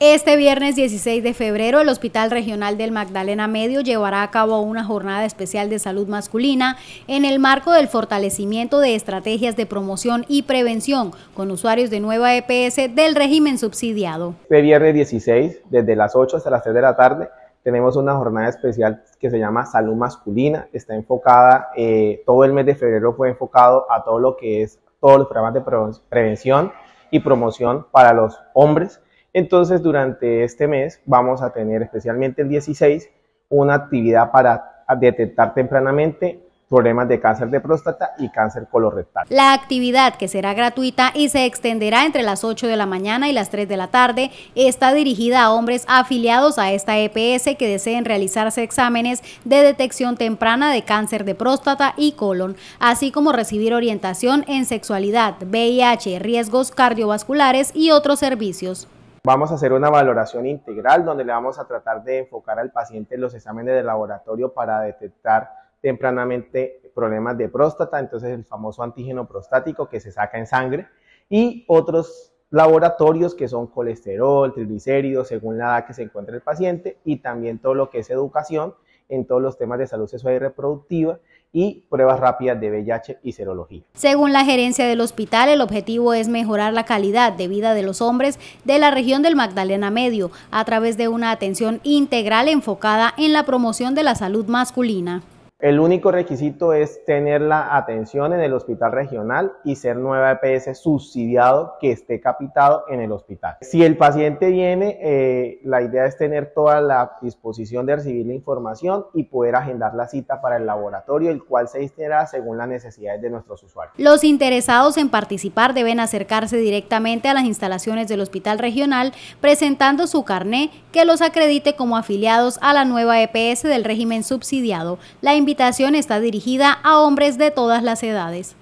Este viernes 16 de febrero, el Hospital Regional del Magdalena Medio llevará a cabo una jornada especial de salud masculina en el marco del fortalecimiento de estrategias de promoción y prevención con usuarios de nueva EPS del régimen subsidiado. Este viernes 16, desde las 8 hasta las 3 de la tarde, tenemos una jornada especial que se llama Salud Masculina. Está enfocada, eh, todo el mes de febrero fue enfocado a todo lo que es todos los programas de prevención y promoción para los hombres entonces, durante este mes vamos a tener, especialmente el 16, una actividad para detectar tempranamente problemas de cáncer de próstata y cáncer colorectal. La actividad, que será gratuita y se extenderá entre las 8 de la mañana y las 3 de la tarde, está dirigida a hombres afiliados a esta EPS que deseen realizarse exámenes de detección temprana de cáncer de próstata y colon, así como recibir orientación en sexualidad, VIH, riesgos cardiovasculares y otros servicios. Vamos a hacer una valoración integral donde le vamos a tratar de enfocar al paciente los exámenes de laboratorio para detectar tempranamente problemas de próstata, entonces el famoso antígeno prostático que se saca en sangre y otros laboratorios que son colesterol, triglicéridos, según la edad que se encuentra el paciente y también todo lo que es educación en todos los temas de salud sexual y reproductiva y pruebas rápidas de VIH y serología. Según la gerencia del hospital, el objetivo es mejorar la calidad de vida de los hombres de la región del Magdalena Medio a través de una atención integral enfocada en la promoción de la salud masculina. El único requisito es tener la atención en el hospital regional y ser nueva EPS subsidiado que esté capitado en el hospital. Si el paciente viene, eh, la idea es tener toda la disposición de recibir la información y poder agendar la cita para el laboratorio, el cual se instará según las necesidades de nuestros usuarios. Los interesados en participar deben acercarse directamente a las instalaciones del hospital regional presentando su carné que los acredite como afiliados a la nueva EPS del régimen subsidiado. La invitación está dirigida a hombres de todas las edades.